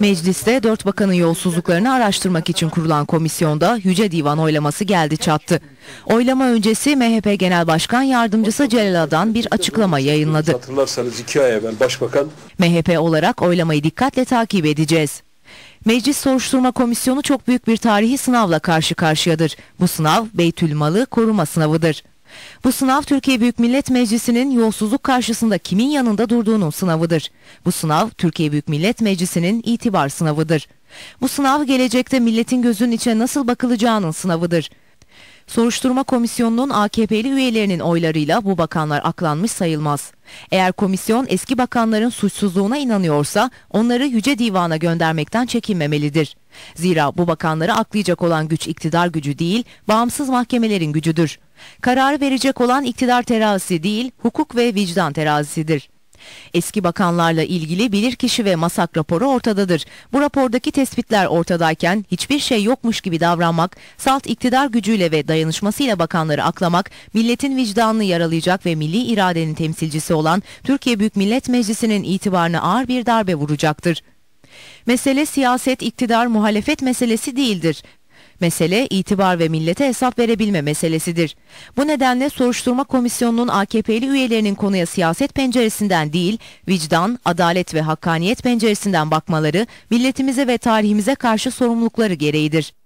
Mecliste dört bakanın yolsuzluklarını araştırmak için kurulan komisyonda Yüce Divan oylaması geldi çattı. Oylama öncesi MHP Genel Başkan Yardımcısı Celal Adan bir açıklama yayınladı. Hatırlarsanız iki ay evvel Başbakan... MHP olarak oylamayı dikkatle takip edeceğiz. Meclis Soruşturma Komisyonu çok büyük bir tarihi sınavla karşı karşıyadır. Bu sınav Beytülmalı koruma sınavıdır. Bu sınav Türkiye Büyük Millet Meclisi'nin yolsuzluk karşısında kimin yanında durduğunun sınavıdır. Bu sınav Türkiye Büyük Millet Meclisi'nin itibar sınavıdır. Bu sınav gelecekte milletin gözünün içine nasıl bakılacağının sınavıdır. Soruşturma komisyonunun AKP'li üyelerinin oylarıyla bu bakanlar aklanmış sayılmaz. Eğer komisyon eski bakanların suçsuzluğuna inanıyorsa onları Yüce Divan'a göndermekten çekinmemelidir. Zira bu bakanları aklayacak olan güç iktidar gücü değil, bağımsız mahkemelerin gücüdür. Kararı verecek olan iktidar terazisi değil, hukuk ve vicdan terazisidir. Eski bakanlarla ilgili bilirkişi ve masak raporu ortadadır. Bu rapordaki tespitler ortadayken hiçbir şey yokmuş gibi davranmak, salt iktidar gücüyle ve dayanışmasıyla bakanları aklamak, milletin vicdanını yaralayacak ve milli iradenin temsilcisi olan Türkiye Büyük Millet Meclisi'nin itibarına ağır bir darbe vuracaktır. Mesele siyaset, iktidar, muhalefet meselesi değildir. Mesele itibar ve millete hesap verebilme meselesidir. Bu nedenle soruşturma komisyonunun AKP'li üyelerinin konuya siyaset penceresinden değil, vicdan, adalet ve hakkaniyet penceresinden bakmaları milletimize ve tarihimize karşı sorumlulukları gereğidir.